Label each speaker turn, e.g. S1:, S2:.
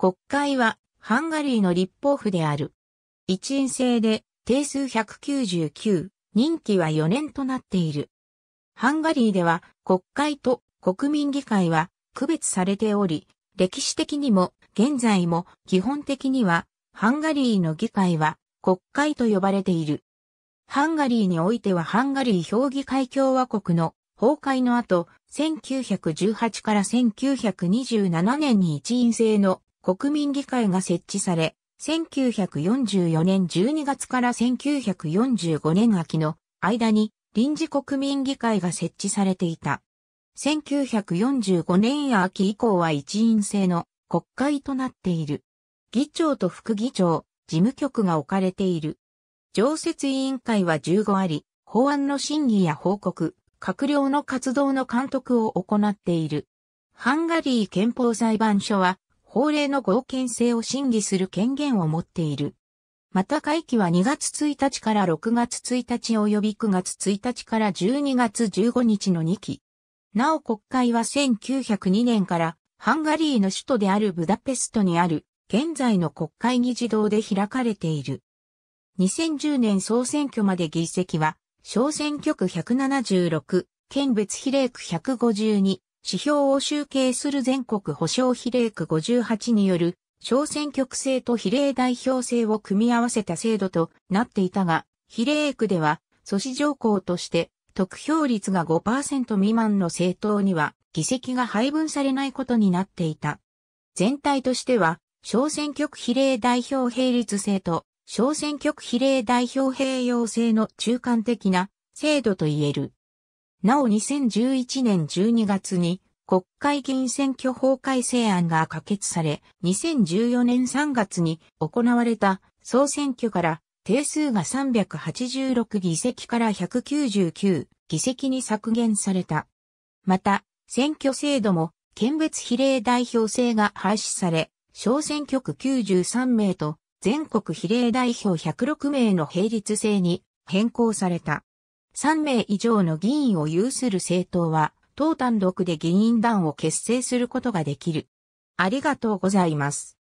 S1: 国会はハンガリーの立法府である。一員制で定数199、任期は4年となっている。ハンガリーでは国会と国民議会は区別されており、歴史的にも現在も基本的にはハンガリーの議会は国会と呼ばれている。ハンガリーにおいてはハンガリー評議会共和国の崩壊の後、1918から1927年に一員制の国民議会が設置され、1944年12月から1945年秋の間に臨時国民議会が設置されていた。1945年秋以降は一員制の国会となっている。議長と副議長、事務局が置かれている。常設委員会は15あり、法案の審議や報告、閣僚の活動の監督を行っている。ハンガリー憲法裁判所は法令の合憲性を審議する権限を持っている。また会期は2月1日から6月1日及び9月1日から12月15日の2期。なお国会は1902年からハンガリーの首都であるブダペストにある現在の国会議事堂で開かれている。2010年総選挙まで議席は小選挙区176、県別比例区152、指標を集計する全国保障比例区58による小選挙区制と比例代表制を組み合わせた制度となっていたが、比例区では、阻止条項として、得票率が5%未満の政党には、議席が配分されないことになっていた。全体としては、小選挙区比例代表並立制と、小選挙区比例代表併用制の中間的な制度と言える。なお2011年12月に国会議員選挙法改正案が可決され、2014年3月に行われた総選挙から定数が386議席から199議席に削減された。また、選挙制度も県別比例代表制が廃止され、小選挙区93名と全国比例代表106名の並立制に変更された。3名以上の議員を有する政党は、党単独で議員団を結成することができる。ありがとうございます。